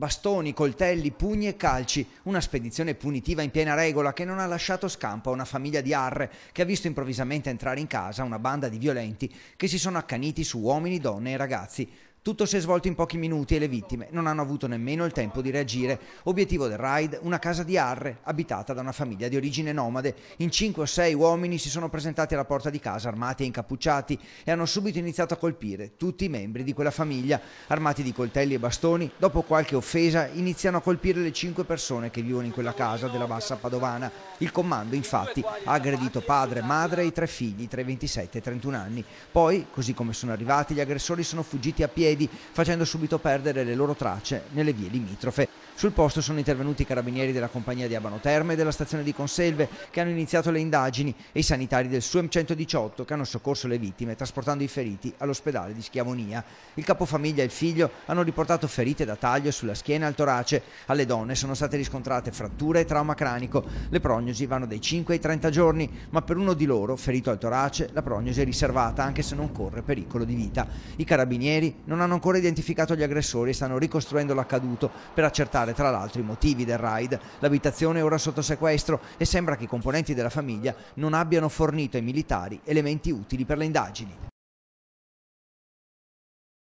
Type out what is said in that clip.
Bastoni, coltelli, pugni e calci, una spedizione punitiva in piena regola che non ha lasciato scampo a una famiglia di arre che ha visto improvvisamente entrare in casa una banda di violenti che si sono accaniti su uomini, donne e ragazzi. Tutto si è svolto in pochi minuti e le vittime non hanno avuto nemmeno il tempo di reagire. Obiettivo del raid, una casa di Arre, abitata da una famiglia di origine nomade. In 5 o 6 uomini si sono presentati alla porta di casa armati e incappucciati e hanno subito iniziato a colpire tutti i membri di quella famiglia. Armati di coltelli e bastoni, dopo qualche offesa iniziano a colpire le 5 persone che vivono in quella casa della bassa padovana. Il comando infatti ha aggredito padre, madre e i tre figli tra i 27 e i 31 anni. Poi, così come sono arrivati, gli aggressori sono fuggiti a piedi piedi, facendo subito perdere le loro tracce nelle vie limitrofe. Sul posto sono intervenuti i carabinieri della compagnia di Abano Terme e della stazione di Conselve che hanno iniziato le indagini e i sanitari del SUEM 118 che hanno soccorso le vittime trasportando i feriti all'ospedale di Schiavonia. Il capofamiglia e il figlio hanno riportato ferite da taglio sulla schiena e al torace. Alle donne sono state riscontrate fratture e trauma cranico. Le prognosi vanno dai 5 ai 30 giorni, ma per uno di loro, ferito al torace, la prognosi è riservata anche se non corre pericolo di vita. I carabinieri non non hanno ancora identificato gli aggressori e stanno ricostruendo l'accaduto per accertare tra l'altro i motivi del raid. L'abitazione è ora sotto sequestro e sembra che i componenti della famiglia non abbiano fornito ai militari elementi utili per le indagini.